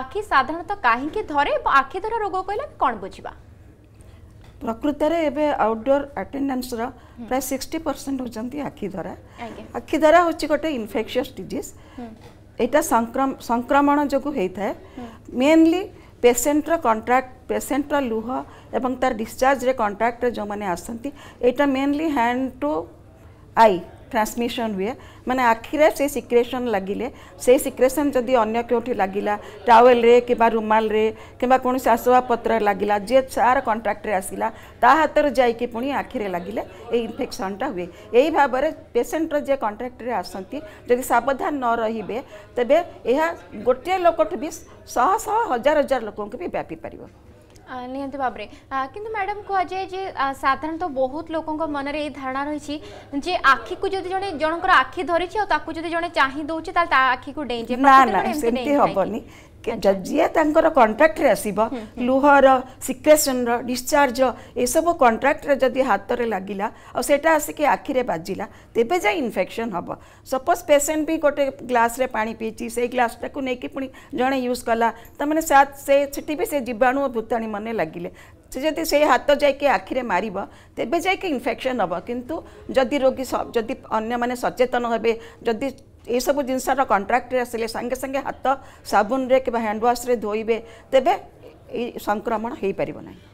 আখি সাধারণত কাহিকি ধরে এবং আখি ধরা রোগ কহিলে আমি কণ বুঝবা প্রকৃতরে এবে আউটডোর আটেন্ডান্সর প্রায় সিক্সটি পরসেন্ট হচ্ছেন আখি ধরা আখি ধরা হচ্ছে গোটে ইনফেকসিয়স ডিজিজ এটা সংক্রমণ যোগ হয়ে থাকে মেনলি পেসেন্টর কন্ট্রাক্ট পেসেন্টর লুহ এবং তার ডিসচার্জরে কন্ট্রাক্টরে যে আসতে এটা mainly hand to eye transmission হুয়ে মানে আখিরে সেই সিক্রেসন লাগিলে সেই সিক্রেসন যদি অন্য কেউঠি লাগিলা টাওয়েলরে কিংবা রুমালরে কিংবা কোণী আসবাবপত্র লাগিলা যে সার কন্ট্রাক্টরে আসিলা তা হাতরে যাইকি পুঁ আখিরে লাগিলে এই ইনফেকশনটা হুয়ে এই ভাবে পেসেন্টর যে কন্ট্রাক্টরে আসতে যদি সাবধান ন রহবে তেবে গোটিয়ে লোকঠু বি শহ শহ হাজার হাজার লোক ବି ବ୍ୟାପିପାରିବ ନିହାତି ଭାବରେ କିନ୍ତୁ ମ୍ୟାଡ଼ାମ୍ କୁହାଯାଏ ଯେ ସାଧାରଣତଃ ବହୁତ ଲୋକଙ୍କ ମନରେ ଏଇ ଧାରଣା ରହିଛି ଯେ ଆଖିକୁ ଯଦି ଜଣେ ଜଣଙ୍କର ଆଖି ଧରିଛି ଆଉ ତାକୁ ଯଦି ଜଣେ ଚାହିଁ ଦେଉଛି ତାହେଲେ ତା ଆଖିକୁ ଡେଇଁଛି ନା ନା ସେମିତି ହେବନି जजिया तर कन्ट्राक्ट्रे लुहर लुह र सिक्रेसन र डिस्चार्ज एसबु कन्ट्राक्ट्रे जति हात और आउँटा आसिक आखिरे बाजिला तेबे जा इनफेक्शन हम सपोज पेसेंट भी गोटे ग्लास्रे पाँच पिइन्छ सही ग्लासटा नै पि जन यूज कला से जीवाणु और भूताणु मन लागिले ସେ ଯଦି ସେଇ ହାତ ଯାଇକି ଆଖିରେ ମାରିବ ତେବେ ଯାଇକି ଇନଫେକ୍ସନ୍ ହେବ କିନ୍ତୁ ଯଦି ରୋଗୀ ଯଦି ଅନ୍ୟମାନେ ସଚେତନ ହେବେ ଯଦି ଏସବୁ ଜିନିଷର କଣ୍ଟ୍ରାକ୍ଟରେ ଆସିଲେ ସାଙ୍ଗେ ସାଙ୍ଗେ ହାତ ସାବୁନରେ କିମ୍ବା ହ୍ୟାଣ୍ଡୱାଶ୍ରେ ଧୋଇବେ ତେବେ ଏଇ ସଂକ୍ରମଣ ହୋଇପାରିବ ନାହିଁ